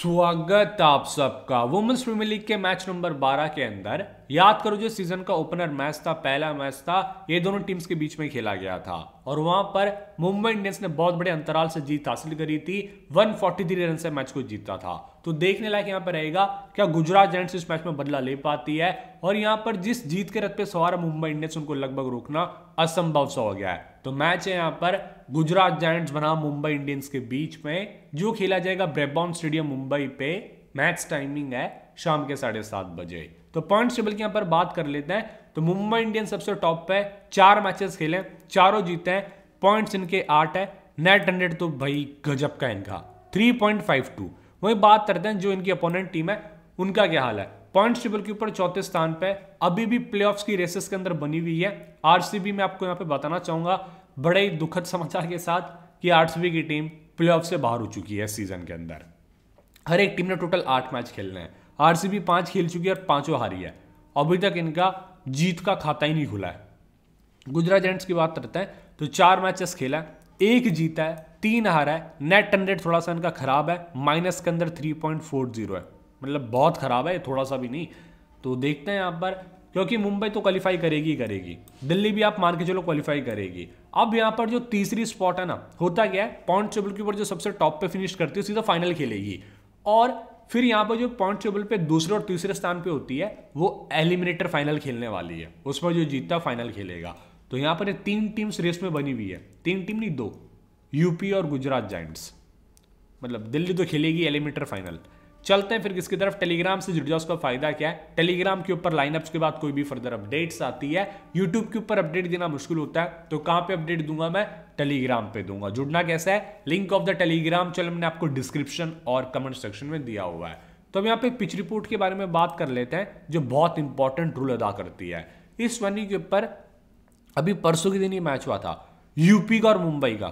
स्वागत आप सबका वुमेन्स प्रीमियर लीग के मैच नंबर 12 के अंदर याद करो जो सीजन का ओपनर मैच था पहला मैच था ये दोनों टीम्स के बीच में खेला गया था और वहां पर मुंबई इंडियंस ने बहुत बड़े अंतराल से जीत हासिल करी थी 143 रन से मैच को जीता था तो देखने लायक यहाँ पर रहेगा क्या गुजरात जेंट्स इस मैच में बदला ले पाती है और यहाँ पर जिस जीत के रथ पे सवार मुंबई इंडियंस उनको लगभग रोकना असंभव सा हो गया है तो मैच है यहाँ पर गुजरात जायंट्स बना मुंबई इंडियंस के बीच में जो खेला जाएगा ब्रेबॉन स्टेडियम मुंबई पे मैच टाइमिंग है शाम के साढ़े सात बजे तो पॉइंट टेबल की यहाँ पर बात कर लेते हैं तो मुंबई इंडियंस सबसे टॉप पे चार मैचेस खेले चारों जीते हैं पॉइंट्स इनके आठ है नेट हंड्रेड तो भाई गजब का इनका थ्री पॉइंट फाइव टू वही बात करते हैं जो इनकी अपोनेंट टीम है उनका क्या हाल है पॉइंट टेबल के ऊपर चौथे स्थान पे अभी भी प्लेऑफ्स की रेसेस के अंदर बनी हुई है आरसीबी मैं आपको यहाँ पे बताना चाहूंगा बड़े ही दुखद समाचार के साथ कि आठवीं की टीम प्लेऑफ से बाहर हो चुकी है सीजन के अंदर हर एक टीम ने टोटल आठ मैच खेलने हैं आर सी आरसीबी पांच खेल चुकी है और पांचों हारी है अभी तक इनका जीत का खाता ही नहीं खुला है गुजरात जेंट्स की बात करते हैं तो चार मैचेस खेला है एक जीता है तीन हारा है नेट हंड्रेड थोड़ा सा इनका खराब है माइनस के अंदर थ्री पॉइंट फोर जीरो है मतलब बहुत खराब है थोड़ा सा भी नहीं तो देखते हैं यहाँ पर क्योंकि मुंबई तो क्वालिफाई करेगी ही करेगी दिल्ली भी आप मान के चलो क्वालिफाई करेगी अब यहाँ पर जो तीसरी स्पॉट है ना होता क्या है पॉइंट टेबल के ऊपर जो सबसे टॉप पे फिनिश करती है सीधा फाइनल खेलेगी और फिर यहाँ पर जो पॉइंट टेबल पे दूसरे और तीसरे स्थान पे होती है वो एलिमिनेटर फाइनल खेलने वाली है उसमें जो जीतता फाइनल खेलेगा तो यहाँ पर तीन टीम्स रेस में बनी हुई है तीन टीम नहीं दो यूपी और गुजरात जाइंट्स मतलब दिल्ली तो खेलेगी एलिमिनेटर फाइनल चलते हैं फिर किसकी तरफ टेलीग्राम से जुड़ जाओ उसका फायदा क्या है टेलीग्राम के ऊपर लाइनअप्स के बाद कोई भी फर्दर अपडेट्स आती है यूट्यूब के ऊपर अपडेट देना मुश्किल होता है तो कहां पे अपडेट दूंगा मैं टेलीग्राम पे दूंगा जुड़ना कैसा है लिंक ऑफ द टेलीग्राम चल मैंने आपको डिस्क्रिप्शन और कमेंट सेक्शन में दिया हुआ है तो हम यहाँ पे पिच रिपोर्ट के बारे में बात कर लेते हैं जो बहुत इंपॉर्टेंट रोल अदा करती है इस वनी के ऊपर अभी परसों के दिन ये मैच हुआ था यूपी का और मुंबई का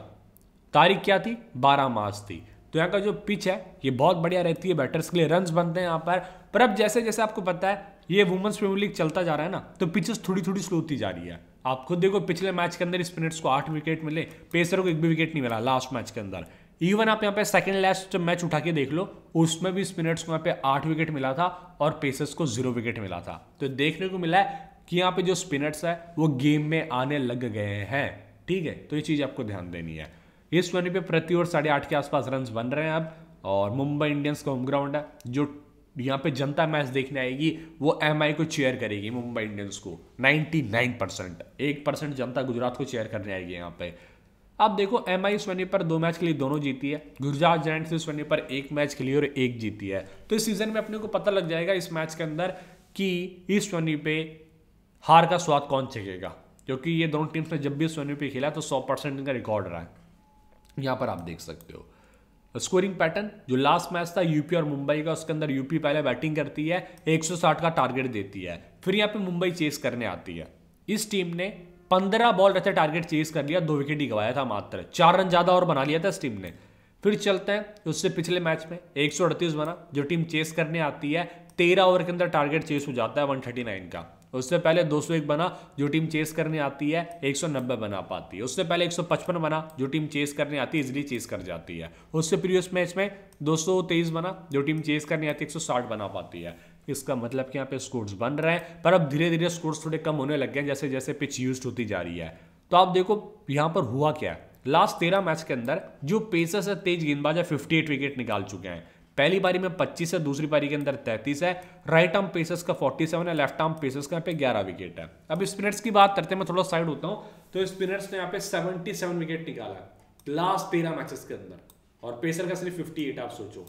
तारीख क्या थी बारह मार्च थी तो यहाँ का जो पिच है ये बहुत बढ़िया रहती है बैटर्स के लिए रन बनते हैं यहाँ पर पर अब जैसे जैसे आपको पता है ये वुमेंस प्रीमियर लीग चलता जा रहा है ना तो पिचेस थोड़ी थोड़ी स्लो होती जा रही है आप खुद देखो पिछले मैच के अंदर स्पिनर्स को आठ विकेट मिले पेसरों को एक भी विकेट नहीं मिला लास्ट मैच के अंदर इवन आप यहाँ पे सेकंड लास्ट मैच उठा के देख लो उसमें भी स्पिनर्स को यहाँ पे आठ विकेट मिला था और पेसर्स को जीरो विकेट मिला था तो देखने को मिला है कि यहाँ पे जो स्पिनर्स है वो गेम में आने लग गए हैं ठीक है तो ये चीज़ आपको ध्यान देनी है इस ट्वेंटी पे प्रति ओवर साढ़े आठ के आसपास रन बन रहे हैं अब और मुंबई इंडियंस का होम ग्राउंड है जो यहाँ पे जनता मैच देखने आएगी वो एम को चेयर करेगी मुंबई इंडियंस को 99 परसेंट एक परसेंट जनता गुजरात को चेयर करने आएगी यहाँ पे अब देखो एम आई इस पर दो मैच के लिए दोनों जीती है गुजरात जैंट्स इस पर एक मैच के लिए और एक जीती है तो इस सीजन में अपने को पता लग जाएगा इस मैच के अंदर कि इस ट्वेंटी पे हार का स्वाद कौन चेकेगा क्योंकि ये दोनों टीम्स ने जब भी इस ट्वेंटी पे खेला तो सौ परसेंट इनका रिकॉर्ड रहा है यहाँ पर आप देख सकते हो स्कोरिंग पैटर्न जो लास्ट मैच था यूपी और मुंबई का उसके अंदर यूपी पहले बैटिंग करती है 160 का टारगेट देती है फिर यहाँ पे मुंबई चेस करने आती है इस टीम ने 15 बॉल रहते टारगेट चेस कर लिया दो विकेट ही गवाया था मात्र चार रन ज़्यादा और बना लिया था इस टीम ने फिर चलते हैं उससे पिछले मैच में एक बना जो टीम चेस करने आती है तेरह ओवर के अंदर टारगेट चेस हो जाता है वन का उससे पहले 201 बना जो टीम चेस करने आती है 190 बना पाती है उससे पहले 155 बना जो टीम चेस करने आती है इजिली चेस कर जाती है उससे प्रीवियस मैच में 223 बना जो टीम चेस करने आती है 160 बना पाती है इसका मतलब कि यहाँ पे स्कोर्स बन रहे हैं पर अब धीरे धीरे स्कोर्स थोड़े कम होने लग गए जैसे जैसे पिच यूज होती जा रही है तो आप देखो यहाँ पर हुआ क्या है लास्ट तेरह मैच के अंदर जो पेसर है तेज गेंदबाज है एट विकेट निकाल चुके हैं पहली पारी में 25 है दूसरी पारी के अंदर 33 है राइट आर्म पेसर्स का 47 है लेफ्ट आर्म पेसर्स का यहाँ पे ग्यारह विकेट है अब स्पिनर्स की बात करते हैं मैं थोड़ा साइड होता हूँ तो स्पिनर्स ने यहाँ पे 77 विकेट निकाला लास्ट तेरह मैचेस के अंदर और पेसर का सिर्फ फिफ्टी आप सोचो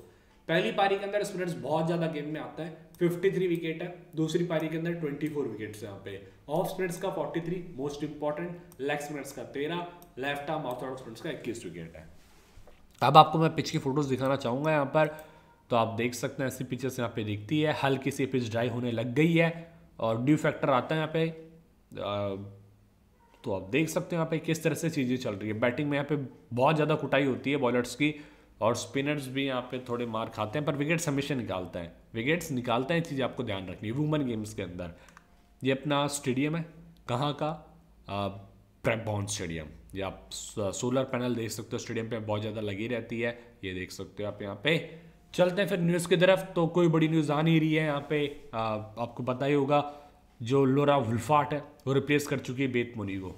पहली पारी के अंदर स्पिनर्स बहुत ज़्यादा गेम में आता है फिफ्टी विकेट है दूसरी पारी के अंदर 24 विकेट्स यहाँ पे ऑफ स्पिनर्स का forty most important leg spinners का तेरह लेफ्ट आर्म ऑफ स्पिनर्स का इक्कीस विकेट है अब आपको मैं पिच की फोटोज दिखाना चाहूंगा यहाँ पर तो आप देख सकते हैं ऐसी पिक्चर्स यहाँ पे दिखती है हल्की सी पिच ड्राई होने लग गई है और ड्यू फैक्टर आता है यहाँ पे तो आप देख सकते हो यहाँ पे किस तरह से चीज़ें चल रही है बैटिंग में यहाँ पे बहुत ज़्यादा कुटाई होती है बॉलर्स की और स्पिनर्स भी यहाँ पे थोड़े मार खाते हैं पर विकेट्स हमेशा निकालते हैं विकेट्स निकालते हैं चीज़ आपको ध्यान रखनी है वुमेन गेम्स के अंदर ये अपना स्टेडियम है कहाँ का प्रेबॉन स्टेडियम ये आप सोलर पैनल देख सकते हो स्टेडियम पे बहुत ज़्यादा लगी रहती है ये देख सकते हो आप यहाँ पे चलते हैं फिर न्यूज़ की तरफ तो कोई बड़ी न्यूज़ आ नहीं रही है यहाँ पे आ, आपको पता ही होगा जो लोरा वुल्फाट है वो रिप्लेस कर चुकी है बेत मुनी को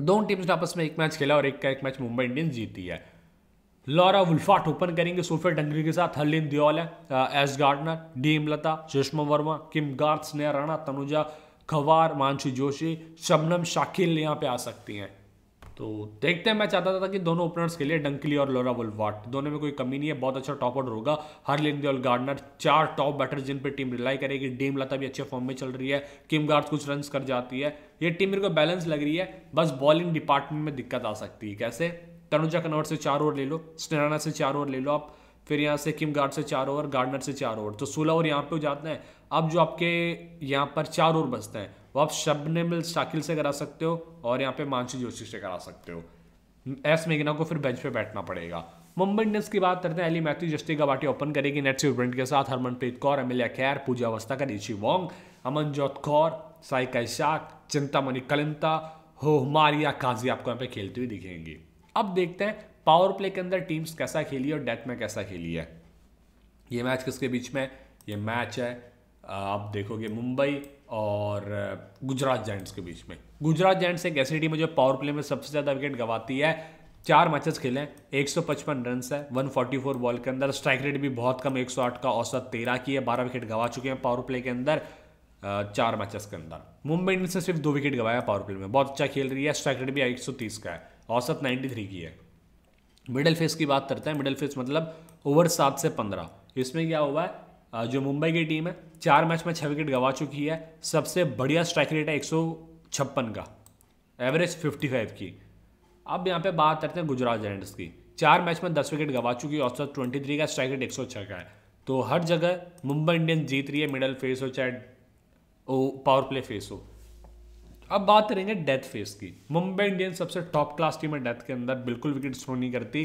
दोनों टीम्स ने आपस में एक मैच खेला और एक का एक मैच मुंबई इंडियंस जीती है लॉरा वुल्फाट ओपन करेंगे सोफिया डंगरी के साथ हरलिन दियोल है Ash Gardner D Hemalatha Sushma Verma Kim Garth Sneha Rana Tanuja Kanwar Mansi Joshi Shabnam Shakil यहाँ पे आ सकती हैं तो देखते हैं मैं चाहता था कि दोनों ओपनर्स के लिए डंकली और लोरा वुलवाट दोनों में कोई कमी नहीं है बहुत अच्छा टॉप ऑर्डर होगा हरलिंदी और गार्डनर चार टॉप बैटर जिन पर टीम रिलाई करेगी डीम लता भी अच्छे फॉर्म में चल रही है किम गार्ड कुछ रन कर जाती है ये टीम मेरे को बैलेंस लग रही है बस बॉलिंग डिपार्टमेंट में दिक्कत आ सकती है कैसे तनुजा कनौर से चार ओवर ले लो स्टेराना से चार ओवर ले लो आप फिर यहाँ से किम गार्ड से चार ओवर गार्डनर से चार ओवर तो सोलह ओवर यहाँ पे हो जाते हैं अब जो आपके यहाँ पर चार ओवर बचते हैं वो आप शबने शाकिल से करा सकते हो और यहाँ पे मानसी जोशी से करा सकते हो एस मेघना को फिर बेंच पे बैठना पड़ेगा मुंबई इंडियंस की बात करते हैं एली मैथ्यू जस्टी का बाटी ओपन करेगी नेट स्टूडेंट के साथ हरमनप्रीत कौर एमिलिया खैर पूजा अवस्था ऋषि वोंग अमनजोत कौर साई कैशाक चिंतामणि कलिंता मारिया काजी आपको यहाँ पे खेलती हुई दिखेंगी अब देखते हैं पावर प्ले के अंदर टीम्स कैसा खेली है और डेथ में कैसा खेली है ये मैच किसके बीच में ये मैच है आप देखोगे मुंबई और गुजरात जैंट्स के बीच में गुजरात जैंट्स एक ऐसी टीम है जो पावर प्ले में सबसे ज़्यादा विकेट गवाती है चार मैचेस खेले हैं पचपन रन है वन फोर्टी फोर बॉल के अंदर स्ट्राइक रेट भी बहुत कम एक सौ आठ का औसत तेरह की है बारह विकेट गवा चुके हैं पावर प्ले के अंदर चार मैचेस के अंदर मुंबई इंडियंस ने सिर्फ दो विकेट है पावर प्ले में बहुत अच्छा खेल रही है स्ट्राइक रेट भी एक सौ तीस का है औसत नाइन्टी थ्री की है मिडिल फेस की बात करते हैं मिडिल फेस मतलब ओवर सात से पंद्रह इसमें क्या हुआ है जो मुंबई की टीम है चार मैच में छः विकेट गंवा चुकी है सबसे बढ़िया स्ट्राइक रेट है एक का एवरेज 55 की अब यहाँ पे बात करते हैं गुजरात जायंट्स की चार मैच में दस विकेट गंवा चुकी है औसत ट्वेंटी थ्री का स्ट्राइक रेट एक सौ छः का है तो हर जगह मुंबई इंडियंस जीत रही है मिडल फेस हो चाहे ओ पावर प्ले फेस हो अब बात करेंगे डेथ फेस की मुंबई इंडियंस सबसे टॉप क्लास टीम है डेथ के अंदर बिल्कुल विकेट थ्रो नहीं करती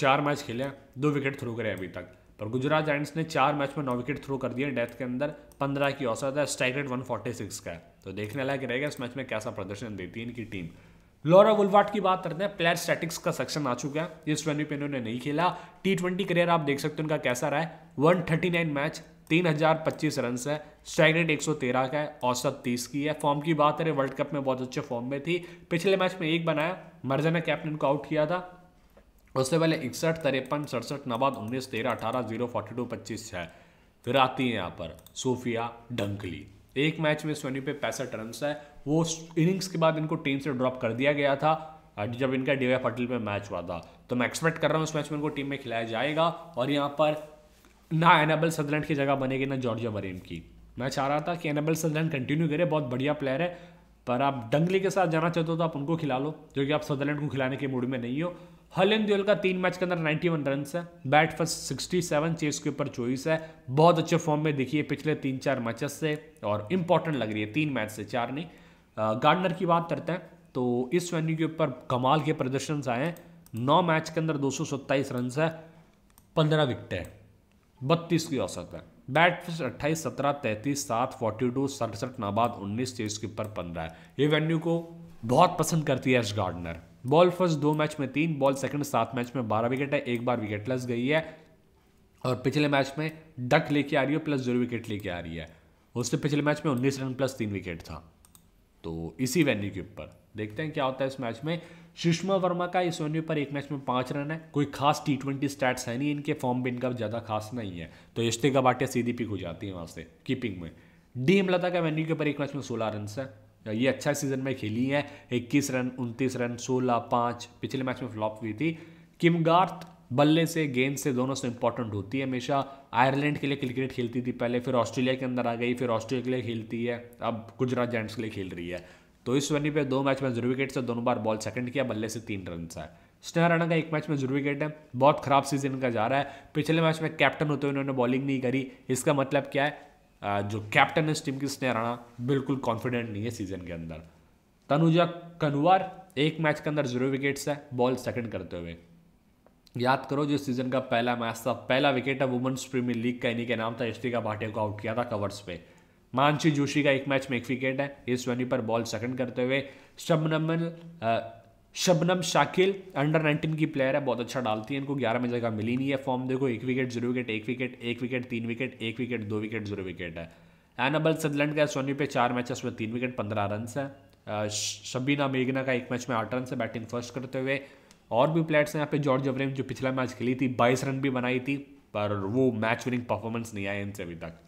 चार मैच खेले दो विकेट थ्रो करे अभी तक पर गुजरात जाइंट्स ने चार मैच में नौ विकेट थ्रो कर दिए डेथ के अंदर पंद्रह की औसत है स्ट्राइक रेट वन का है तो देखने लायक रहेगा इस मैच में कैसा प्रदर्शन देती है इनकी टीम लॉरा वुलवाट की बात करते हैं प्लेयर स्टैटिक्स का सेक्शन आ चुका है जिस वेन्यू पे इन्होंने नहीं खेला टी ट्वेंटी करियर आप देख सकते हैं उनका कैसा रहा है वन थर्टी नाइन मैच तीन हजार पच्चीस रन है स्ट्राइक रेट एक सौ तेरह का है औसत तीस की है फॉर्म की बात करें वर्ल्ड कप में बहुत अच्छे फॉर्म में थी पिछले मैच में एक बनाया मर्जा ने कैप्टन को आउट किया था उससे पहले इकसठ तिरपन सड़सठ नवाद उन्नीस तेरह अठारह जीरो फोर्टी टू पच्चीस छः फिर आती है यहाँ पर सोफिया डंकली एक मैच में सोनी पे पैंसठ रन है वो इनिंग्स के बाद इनको टीम से ड्रॉप कर दिया गया था जब इनका डी वाई पटेल में मैच हुआ था तो मैं एक्सपेक्ट कर रहा हूँ उस मैच में इनको टीम में खिलाया जाएगा और यहाँ पर ना एनाबल सदरलैंड की जगह बनेगी ना जॉर्जिया बरेम की मैं चाह रहा था कि एनेबल सदरलैंड कंटिन्यू करे बहुत बढ़िया प्लेयर है पर आप डंगली के साथ जाना चाहते हो तो आप उनको खिला लो जो कि आप सदरलैंड को खिलाने के मूड में नहीं हो हल एंड का तीन मैच के अंदर 91 रन है बैट फर्स्ट 67 चेस के ऊपर चौबीस है बहुत अच्छे फॉर्म में दिखी है पिछले तीन चार मैचेस से और इंपॉर्टेंट लग रही है तीन मैच से चार नहीं गार्डनर की बात करते हैं तो इस वेन्यू के ऊपर कमाल के प्रदर्शन आए हैं नौ मैच के अंदर दो रन है पंद्रह विकटें है बत्तीस की औसत है बैट फिस्ट अट्ठाईस सत्रह तैंतीस सात फोर्टी टू सड़सठ नाबाद उन्नीस चेस के ऊपर पंद्रह ये वेन्यू को बहुत पसंद करती है एस गार्डनर बॉल फर्स्ट दो मैच में तीन बॉल सेकंड सात मैच में बारह विकेट है एक बार विकेट लस गई है और पिछले मैच में डक लेके आ रही है प्लस जीरो विकेट लेके आ रही है उससे पिछले मैच में उन्नीस रन प्लस तीन विकेट था तो इसी वेन्यू के ऊपर देखते हैं क्या होता है इस मैच में सुषमा वर्मा का इस वेन्यू पर एक मैच में पांच रन है कोई खास टी ट्वेंटी स्टैट्स है नहीं इनके फॉर्म भी इनका ज़्यादा खास नहीं है तो इश्ते का बाटिया सीधी पिक हो जाती है वहां से कीपिंग में डी एम लता का वेन्यू के ऊपर एक मैच में सोलह रन है ये अच्छा सीजन में खेली है 21 रन 29 रन 16 पाँच पिछले मैच में फ्लॉप हुई थी किम गार्थ बल्ले से गेंद से दोनों से इंपॉर्टेंट होती है हमेशा आयरलैंड के लिए क्रिकेट खेलती थी पहले फिर ऑस्ट्रेलिया के अंदर आ गई फिर ऑस्ट्रेलिया के लिए खेलती है अब गुजरात जैंट्स के लिए खेल रही है तो इस वनी पे दो मैच में जरूर विकेट से दोनों बार बॉल सेकंड किया बल्ले से तीन रन है स्नेहा राणा का एक मैच में जरूर विकेट है बहुत खराब सीजन का जा रहा है पिछले मैच में कैप्टन होते हुए उन्होंने बॉलिंग नहीं करी इसका मतलब क्या है जो कैप्टन इस टीम की स्नेह राणा बिल्कुल कॉन्फिडेंट नहीं है सीजन के अंदर तनुजा कनवार एक मैच के अंदर जीरो विकेट्स है बॉल सेकंड करते हुए याद करो जो सीजन का पहला मैच था पहला विकेट है वुमेंस प्रीमियर लीग का इन्हीं के नाम था यश्तिका भाटिया को आउट किया था कवर्स पे मानसी जोशी का एक मैच में एक विकेट है इस वनी पर बॉल सेकंड करते हुए शबनमल शबनम शाकिल अंडर 19 की प्लेयर है बहुत अच्छा डालती है इनको 11 में जगह मिली नहीं है फॉर्म देखो एक विकेट जीरो विकेट एक विकेट एक विकेट तीन विकेट एक विकेट दो विकेट जीरो विकेट है एनबल सदलैंड का सोनी पे चार मैच उसमें तीन विकेट पंद्रह रन है शबीना मेघना का एक मैच में आठ रन है बैटिंग फर्स्ट करते हुए और भी प्लेयर्स हैं यहाँ पे जॉर्ज अब्रेम जो पिछला मैच खेली थी बाईस रन भी बनाई थी पर वो मैच विनिंग परफॉर्मेंस नहीं आए इनसे अभी तक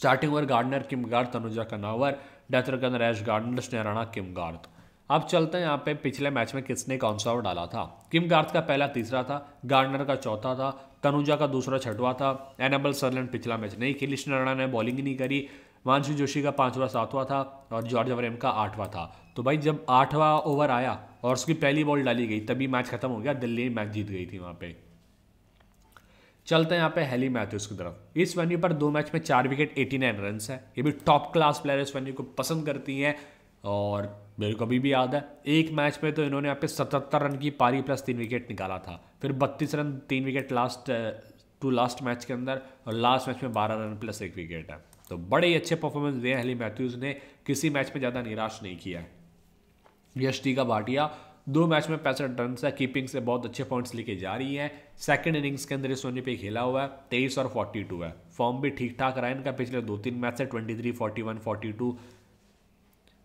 starting over Gardner Kim Garth Anuja कनावर डेथर रकन रैश गार्डनर स्नेराना किम गार्थ अब चलते हैं यहाँ पे पिछले मैच में किसने कौन सा ओवर डाला था किम गार्थ का पहला तीसरा था गार्डनर का चौथा था तनुजा का दूसरा छठवा था एनेबल सरलैंड पिछला मैच नहीं खेली राणा ने बॉलिंग नहीं करी वांशु जोशी का पांचवा सातवां था और जॉर्ज अवरेम का आठवां था तो भाई जब आठवां ओवर आया और उसकी पहली बॉल डाली गई तभी मैच खत्म हो गया दिल्ली मैच जीत गई थी वहाँ पे चलते हैं यहाँ पे हेली मैथ्यूज की तरफ इस वेन्यू पर दो मैच में चार विकेट 89 रन है ये भी टॉप क्लास प्लेयर इस वेन्यू को पसंद करती हैं और मेरे को अभी भी याद है एक मैच में तो इन्होंने यहाँ पे सतहत्तर रन की पारी प्लस तीन विकेट निकाला था फिर बत्तीस रन तीन विकेट लास्ट टू लास्ट मैच के अंदर और लास्ट मैच में बारह रन प्लस एक विकेट है तो बड़े ही अच्छे परफॉर्मेंस दिए हेली मैथ्यूज़ ने किसी मैच में ज़्यादा निराश नहीं किया है यश का भाटिया दो मैच में पैंसठ रन से कीपिंग से बहुत अच्छे पॉइंट्स लेके जा रही है सेकंड इनिंग्स के अंदर इस सोनी पे खेला हुआ है तेईस और फोर्टी टू है फॉर्म भी ठीक ठाक रहा है इनका पिछले दो तीन मैच से twenty three forty one forty two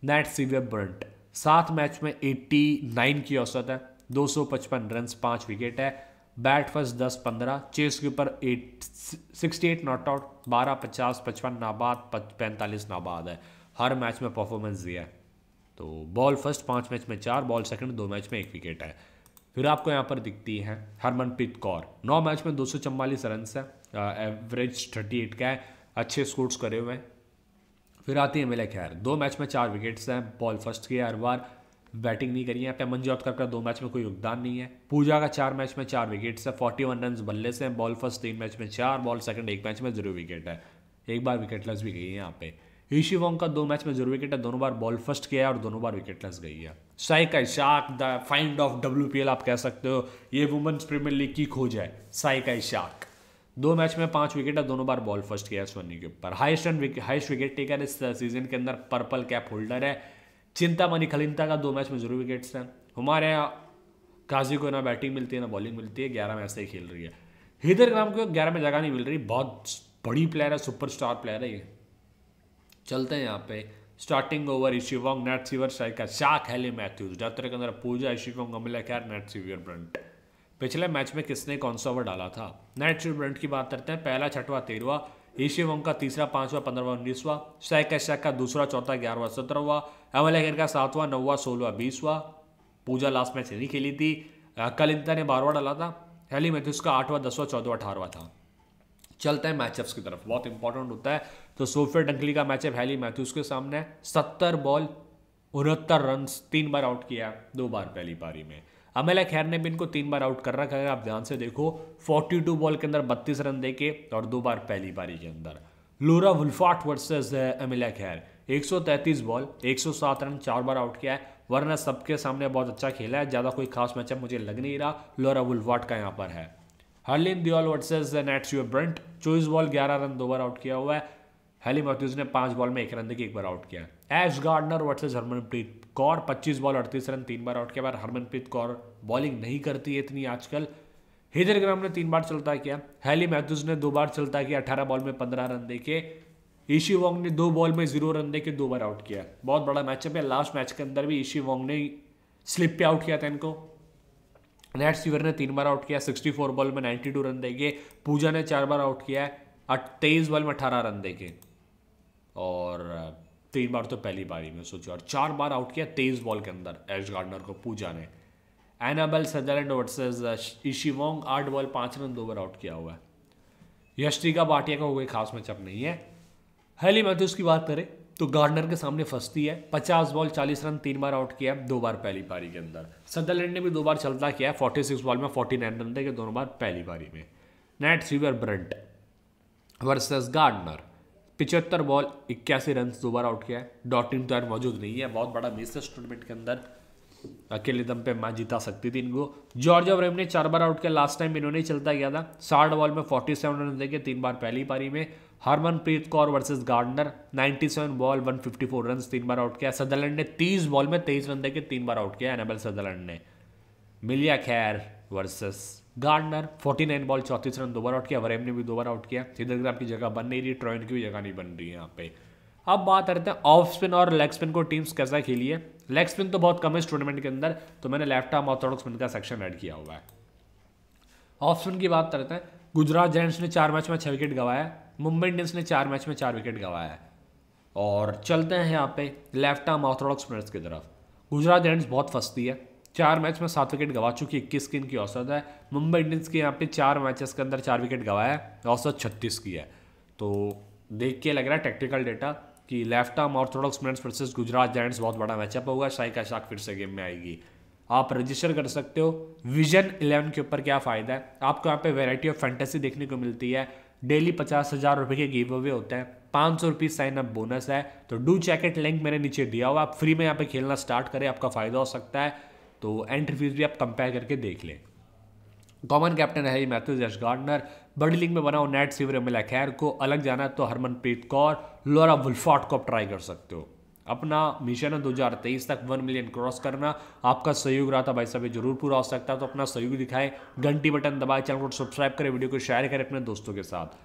Nat Sciver Brunt सात मैच में 89 की औसत है 255 रन पाँच विकेट है बैट फर्स्ट दस पंद्रह चेस के ऊपर eight sixty eight not out बारह पचास पचपन नाबाद पैंतालीस नाबाद है हर मैच में परफॉर्मेंस दिया है तो बॉल फर्स्ट पाँच मैच में चार बॉल सेकंड दो मैच में एक विकेट है फिर आपको यहाँ पर दिखती है हरमनप्रीत कौर नौ मैच में दो सौ चम्बालीस रन है एवरेज थर्टी एट का है अच्छे स्कोर्स करे हुए हैं फिर आती है मिले खैर दो मैच में चार विकेट्स हैं बॉल फर्स्ट किया हर बार बैटिंग नहीं करी है पेमन जोतकर का दो मैच में कोई योगदान नहीं है पूजा का चार मैच में चार विकेट्स है फोर्टी वन रन बल्ले से हैं बॉल फर्स्ट तीन मैच में चार बॉल सेकंड एक मैच में जीरो विकेट है एक बार विकेटलेस भी गई है यहाँ पे ईशी वॉन्ग का दो मैच में जीरो विकेट है दोनों बार बॉल फर्स्ट किया है और दोनों बार विकेटलेस गई है साइका शाक द फाइंड ऑफ डब्ल्यू आप कह सकते हो ये वुमेंस प्रीमियर लीग की खोज है साइका शाक दो मैच में पांच विकेट और दोनों बार बॉल फर्स्ट किया है के ऊपर highest run highest wicket taker इस सीजन के अंदर पर्पल कैप होल्डर है चिंता मनी खलिंता का दो मैच में जरूर विकेट्स हैं हमारे यहाँ काजी को ना बैटिंग मिलती है ना बॉलिंग मिलती है ग्यारह में ऐसे ही खेल रही है हिदर ग्राम को ग्यारह में जगह नहीं मिल रही बहुत बड़ी प्लेयर है सुपर स्टार प्लेयर है ये चलते हैं यहाँ पे starting over Issy Wong Nat Sciver Saika Ishaque Hayley Mathews doctor के अंदर पूजा Issy Wong Amelia Kerr Nat Sciver Brunt पिछले मैच में किसने कौन सा ओवर डाला था नेट ब्रंट की बात करते हैं पहला छठवा तेरहवा ईशी वंग का तीसरा पांचवा पंद्रहवा उन्नीसवा शैक शैक का दूसरा चौथा ग्यारहवा सत्रहवा अमल एगर का सातवां नौवा सोलवा बीसवा पूजा लास्ट मैच नहीं खेली थी इंता ने बारवा डाला था हेली मैथ्यूस का आठवां दसवां चौदवा अठारवा था चलते हैं मैचअप्स की तरफ बहुत इंपॉर्टेंट होता है तो सोफिया डंकली का मैचअप हैली मैथ्यूज के सामने सत्तर बॉल उनहत्तर रन तीन बार आउट किया दो बार पहली पारी में अमेला खैर ने भी इनको तीन बार आउट कर रखा है आप ध्यान से देखो 42 बॉल के अंदर 32 रन देके और दो बार पहली पारी के अंदर लोरा वुल्फाट वर्सेस अमेला खैर 133 बॉल 107 रन चार बार आउट किया है वरना सबके सामने बहुत अच्छा खेला है ज़्यादा कोई खास मैचअप मुझे लग नहीं रहा लोरा वुल्फाट का यहाँ पर है Harleen Deol versus Nat Sciver Brunt चौबीस बॉल ग्यारह रन दो बार आउट किया हुआ है हेली मैथ्यूज ने पाँच बॉल में एक रन देकर एक बार आउट किया Ash Gardner versus Harmanpreet Kaur 25 ball अड़तीस रन तीन बार आउट के बाद हरमनप्रीत कौर बॉलिंग नहीं करती है इतनी आजकल हेजर ग्राम ने तीन बार चलता किया हैली मैथ्यूज ने दो बार चलता किया अठारह बॉल में पंद्रह रन देके ईशी वोंग ने दो बॉल में जीरो रन देके दो बार आउट किया बहुत बड़ा मैचअप है लास्ट मैच के अंदर भी ईशी वोंग ने स्लिप पे आउट किया था इनको नेट सीवर ने तीन बार आउट किया सिक्सटी फोर बॉल में नाइन्टी टू रन देके पूजा ने चार बार आउट किया है तेईस बॉल में अठारह रन देके और तीन बार तो पहली बारी में सोचा और चार बार आउट किया तेज बॉल के अंदर एश गार्डनर को पूजा ने एनाबल सदरलैंड वर्सेज इशिवोंग आठ बॉल पाँच रन दो बार आउट किया हुआ है यशटिका बाटिया का कोई खास मैचअप नहीं है हेली मैथ्यूज की बात करें तो गार्डनर के सामने फंसती है पचास बॉल चालीस रन तीन बार आउट किया दो बार पहली पारी के अंदर सदरलैंड ने भी दो बार चलता किया फोर्टी सिक्स बॉल में फोर्टी नाइन रन देखे दोनों बार पहली पारी में Nat Sciver Brunt versus Gardner पिचहत्तर बॉल इक्यासी रन दोबारा आउट किया है डॉटिंग तो यार मौजूद नहीं है बहुत बड़ा मिस है टूर्नामेंट के अंदर अकेले दम पे मैच जीता सकती थी इनको जॉर्ज रेम ने चार बार आउट किया लास्ट टाइम इन्होंने चलता गया था साठ बॉल में फोर्टी सेवन रन देखे तीन बार पहली पारी में Harmanpreet Kaur versus Gardner 97 ball 154 run तीन बार आउट किया सदरलैंड ने 30 बॉल में 23 रन देखे तीन बार आउट किया एनाबल सदरलैंड ने Amelia Kerr versus Gardner 49 ball चौंतीस रन दोबारा आउट किया वरेम ने भी दोबारा आउट किया सीधर की जगह बन नहीं रही ट्रॉयन की भी जगह नहीं बन रही है यहाँ पे अब बात करते हैं ऑफ स्पिन और लेग स्पिन को टीम्स कैसा खेली है लेग स्पिन तो बहुत कम है इस टूर्नामेंट के अंदर तो मैंने लेफ्ट आर्म ऑर्थोडॉक्स स्पिन का सेक्शन ऐड किया हुआ है ऑफ स्पिन की बात करते हैं गुजरात जैंट्स ने चार मैच में छः विकेट गवाया मुंबई इंडियंस ने चार मैच में चार विकेट गवाया और चलते हैं यहाँ पे लेफ्ट आर्म ऑर्थोडॉक्स स्पिनर्स की तरफ गुजरात जैंट्स बहुत फंसती है चार मैच में सात विकेट गवा चुकी इक्कीस की इनकी औसत है मुंबई इंडियंस के यहाँ पे चार मैचेस के अंदर चार विकेट गवाया है औसत छत्तीस की है तो देख के लग रहा है टेक्टिकल डेटा कि लेफ्ट आर्म ऑर्थोडॉक्स मिनट्स वर्सेज गुजरात जैंट्स बहुत बड़ा मैचअप होगा शाही का शाख फिर से गेम में आएगी आप रजिस्टर कर सकते हो विजन इलेवन के ऊपर क्या फ़ायदा है आपको यहाँ पे वैरायटी ऑफ फैंटेसी देखने को मिलती है डेली पचास हज़ार रुपये के गिव अवे होते हैं पाँच सौ रुपये साइन अप बोनस है तो डू चैकेट लिंक मैंने नीचे दिया हुआ आप फ्री में यहाँ पे खेलना स्टार्ट करें आपका फ़ायदा हो सकता है तो एंड रिव्यूज़ भी आप कंपेयर करके देख लें कॉमन कैप्टन है मैथ्यूज यश गार्डनर बड़ी लिंग में बना हुआ नेट सीवर अमिला खैर को अलग जाना तो हरमनप्रीत कौर लोरा वुल्फॉट को आप ट्राई कर सकते हो अपना मिशन है दो हज़ार तेईस तक वन मिलियन क्रॉस करना आपका सहयोग रहा था भाई साहब जरूर पूरा हो सकता है तो अपना सहयोग दिखाएं घंटी बटन दबाएं चैनल को सब्सक्राइब करें वीडियो को शेयर करें अपने दोस्तों के साथ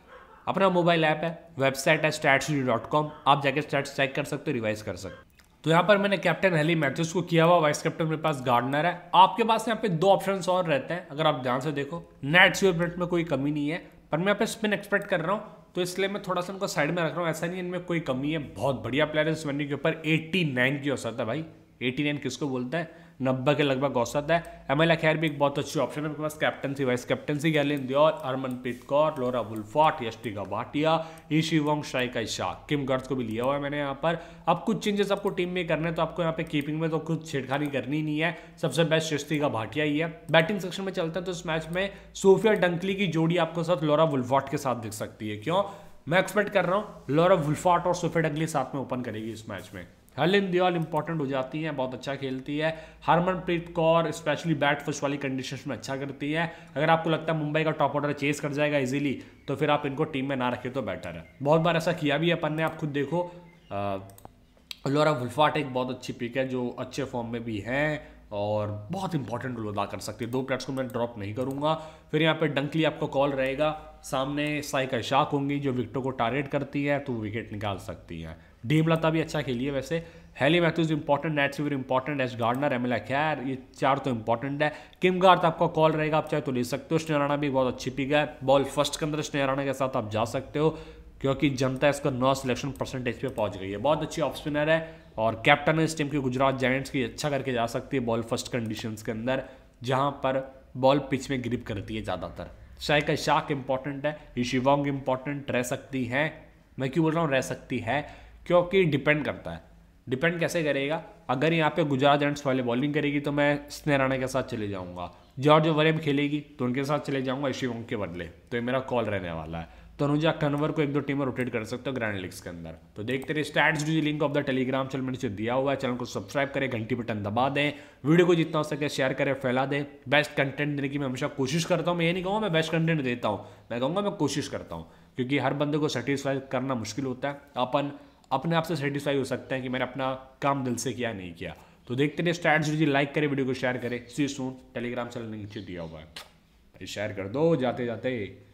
अपना मोबाइल ऐप है वेबसाइट है स्टैट्स डॉट कॉम आप जाकर स्टैट्स चेक कर सकते हो रिवाइज कर सकते हो तो यहाँ पर मैंने कैप्टन हेली मैथ्यूस को किया हुआ वाइस कैप्टन मेरे पास गार्डनर है आपके पास यहाँ पे दो ऑप्शन और रहते हैं अगर आप ध्यान से देखो नेट स्वीपर में कोई कमी नहीं है पर मैं यहाँ पे स्पिन एक्सपेक्ट कर रहा हूँ तो इसलिए मैं थोड़ा सा उनको साइड में रख रहा हूँ ऐसा नहीं इनमें कोई कमी है बहुत बढ़िया प्लेयर है इस के ऊपर 89 की औसत है भाई नाइन किसको बोलता है नब्बे के लगभग औसत है एम एल खैर भी एक बहुत अच्छी ऑप्शन है उनके पास captaincy vice captaincy Harleen Deol Harmanpreet Kaur Laura Wolvaardt Yastika Bhatia Issy Wong Saika Ishaque Kim Garth को भी लिया हुआ है मैंने यहाँ पर अब कुछ चेंजेस आपको टीम में करने तो आपको यहाँ पे कीपिंग में तो कुछ छेड़खानी करनी नहीं है सबसे बेस्ट का भाटिया ही है बैटिंग सेक्शन में चलते हैं तो इस मैच में सोफिया डंकली की जोड़ी आपको साथ लोरा बुलफॉट के साथ दिख सकती है क्यों मैं एक्सपेक्ट कर रहा हूँ लोरा वुल्फाट और सोफिया डंकली साथ में ओपन करेगी इस मैच में हेलिन दियोल इंपॉर्टेंट हो जाती है बहुत अच्छा खेलती है Harmanpreet Kaur specially bat first वाली कंडीशन में अच्छा करती है अगर आपको लगता है मुंबई का टॉप ऑर्डर चेस कर जाएगा इजीली तो फिर आप इनको टीम में ना रखें तो बेटर है बहुत बार ऐसा किया भी है अपन ने आप खुद देखो लोरा वुल्फाट एक बहुत अच्छी पिक है जो अच्छे फॉर्म में भी हैं और बहुत इंपॉर्टेंट रोल अदा कर सकती है दो प्लेयर्स को मैं ड्रॉप नहीं करूँगा फिर यहाँ पे डंकली आपका कॉल रहेगा सामने साइका शाक होंगी जो विकटों को टारगेट करती है तो विकेट निकाल सकती हैं डीम लता भी अच्छा खेली है वैसे Hayley Matthews important Nat's very important Ash Gardner एल खैर ये चार तो इंपॉर्टेंट है किम गार्थ आपका कॉल रहेगा आप चाहे तो ले सकते हो स्नेहराना भी बहुत अच्छी पिक है बॉल फर्स्ट के अंदर स्नेहराना के साथ आप जा सकते हो क्योंकि जनता इसका नौ सिलेक्शन परसेंटेज पे पहुंच गई है बहुत अच्छी ऑफ स्पिनर है और कैप्टन है इस टीम की गुजरात जायंट्स की अच्छा करके जा सकती है बॉल फर्स्ट कंडीशंस के अंदर जहाँ पर बॉल पिच में ग्रिप करती है ज़्यादातर शायद शाक इंपॉर्टेंट है ईशिवोंग इंपॉर्टेंट रह सकती है मैं क्यों बोल रहा हूँ रह सकती है क्योंकि डिपेंड करता है डिपेंड कैसे करेगा अगर यहाँ पे गुजरात जेंट्स वाले बॉलिंग करेगी तो मैं स्नेह राणा के साथ चले जाऊँगा जॉर्ज वरेम खेलेगी तो उनके साथ चले जाऊँगा ईशिवोंग के बदले तो ये मेरा कॉल रहने वाला है तनुजा कन्वर को एक दो टीम में रोटेट कर सकते हो ग्रैंड लीग्स के अंदर तो देखते रहे स्टैट्स जो link of the Telegram channel में नीचे दिया हुआ है चैनल को सब्सक्राइब करें घंटी बटन दबा दें वीडियो को जितना हो सके शेयर करें फैला दें बेस्ट कंटेंट देने की मैं हमेशा कोशिश करता हूँ मैं ये नहीं कहूँगा मैं बेस्ट कंटेंट देता हूँ मैं कहूँगा मैं कोशिश करता हूँ क्योंकि हर बंदे को सेटिस्फाई करना मुश्किल होता है अपन अपने आप से सेटिस्फाई हो सकते हैं कि मैंने अपना काम दिल से किया नहीं किया तो देखते रहे स्टैट्स जो लाइक करें वीडियो को शेयर करें सी सुन टेलीग्राम चैनल नीचे दिया हुआ है शेयर कर दो जाते जाते